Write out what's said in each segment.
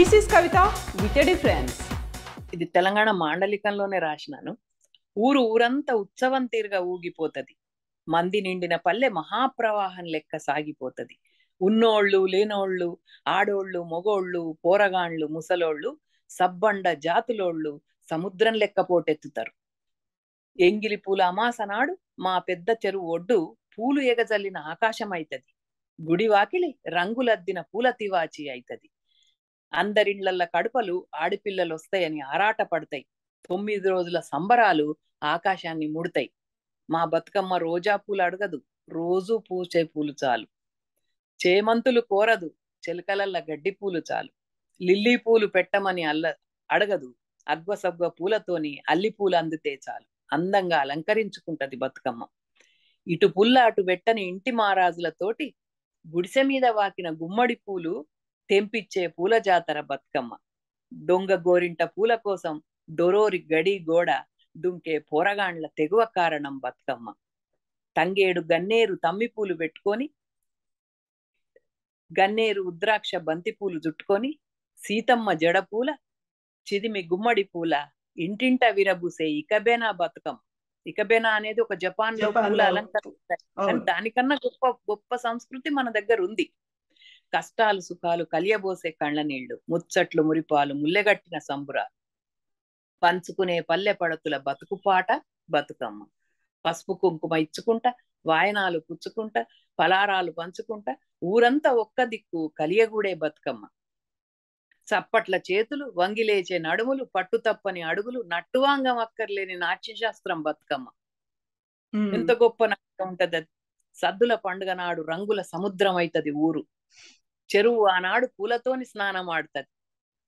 this is Kavitha with a difference ఇది తెలంగాణ మాండలికంలోనే రాసినాను ఊరు ఊరంతా ఉత్సవం తీరుగా ఊగిపోతది మంది నిండిన పల్లె మహాప్రవాహం లెక్క సాగిపోతది ఉన్నోళ్ళు లేనోళ్ళు ఆడోళ్ళు మొగోళ్ళు పోరగాండ్లు ముసలోళ్ళు సబ్బండ జాతులోళ్ళు సముద్రం లెక్క పోటెత్తుతారు ఎంగిలి పూల అమాసనాడు మా పెద్ద చెరువు ఒడ్డు పూలు ఎగజల్లిన ఆకాశం గుడి గుడివాకిలి రంగులద్దిన పూల తివాచి అవుతుంది అందరిండ్లల్ల కడుపలు ఆడిపిల్లలు వస్తాయని ఆరాట పడతాయి తొమ్మిది రోజుల సంబరాలు ఆకాశాన్ని ముడతాయి మా బతుకమ్మ రోజా పూలు అడగదు రోజూ పూసే పూలు చాలు చేమంతులు కోరదు చిలకలల్ల గడ్డి పూలు చాలు లిల్లీ పూలు పెట్టమని అల్ల అడగదు అద్వసగ్వ పూలతోని అల్లి పూలు అందితే చాలు అందంగా అలంకరించుకుంటది బతుకమ్మ ఇటు పుల్ల అటు వెట్టని ఇంటి మహారాజులతోటి గుడిసె మీద వాకిన గుమ్మడి పూలు తెంపిచ్చే పూల జాతర బతుకమ్మ దొంగ గోరింట పూల కోసం డొరోరి గడి గోడ దుంకే పోరగాండ్ల తెగువ కారణం బతుకమ్మ తంగేడు గన్నేరు తమ్మి పూలు పెట్టుకొని గన్నేరు ఉద్రాక్ష బంతిపూలు జుట్టుకొని సీతమ్మ జడపూల చిదిమి గుమ్మడి పూల ఇంటింట విరబూసే ఇకబేనా బతుకమ్మ ఇకబేనా అనేది ఒక జపాన్ లో పూల అలంకరణ దానికన్నా గొప్ప గొప్ప సంస్కృతి మన దగ్గర ఉంది కష్టాలు సుఖాలు కలియబోసే నీళ్లు ముచ్చట్లు మురిపాలు ముల్లెగట్టిన సంబురాలు పంచుకునే పల్లె పడతుల బతుకుపాట బతుకమ్మ పసుపు కుంకుమ ఇచ్చుకుంటా వాయనాలు పుచ్చుకుంటా పలారాలు పంచుకుంటా ఊరంతా ఒక్క దిక్కు కలియగూడే బతుకమ్మ చప్పట్ల చేతులు వంగిలేచే నడుములు పట్టు తప్పని అడుగులు నట్టువాంగం అక్కర్లేని నాట్యశాస్త్రం బతుకమ్మ ఎంత గొప్ప నాట్యం ఉంటది సద్దుల పండుగ నాడు రంగుల సముద్రం అవుతుంది ఊరు చెరువు ఆనాడు పూలతోని స్నానం ఆడుతుంది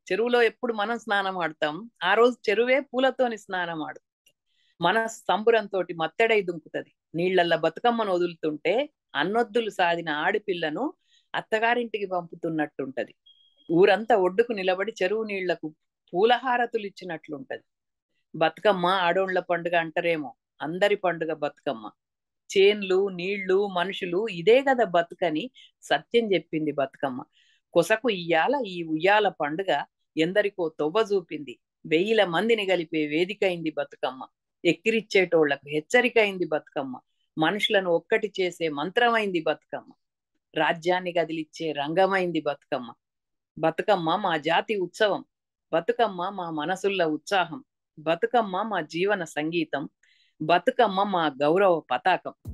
చెరువులో ఎప్పుడు మనం స్నానం ఆడతాం ఆ రోజు చెరువే పూలతోని స్నానం ఆడుతుంది మన సంబురంతో మత్తడై దుంకుతుంది నీళ్లల్లా బతుకమ్మను వదులుతుంటే అన్నొద్దులు సాగిన ఆడిపిల్లను అత్తగారింటికి పంపుతున్నట్టుంటది ఊరంతా ఒడ్డుకు నిలబడి చెరువు నీళ్లకు పూలహారతులు ఇచ్చినట్లుంటది బతుకమ్మ ఆడోండ్ల పండుగ అంటారేమో అందరి పండుగ బతుకమ్మ చేన్లు నీళ్లు మనుషులు ఇదే కదా బతుకని సత్యం చెప్పింది బతుకమ్మ కొసకు ఇయ్యాల ఈ ఉయ్యాల పండుగ ఎందరికో తొవ్వ చూపింది వెయ్యిల మందిని కలిపే వేదిక అయింది బతుకమ్మ ఎక్కిరిచ్చేటోళ్లకు హెచ్చరిక అయింది బతుకమ్మ మనుషులను ఒక్కటి చేసే మంత్రమైంది బతుకమ్మ రాజ్యాన్ని కదిలిచ్చే రంగమైంది బతుకమ్మ బతుకమ్మ మా జాతి ఉత్సవం బతుకమ్మ మా మనసుల్లో ఉత్సాహం బతుకమ్మ మా జీవన సంగీతం బతుకమ్మ మా గౌరవ పతాకం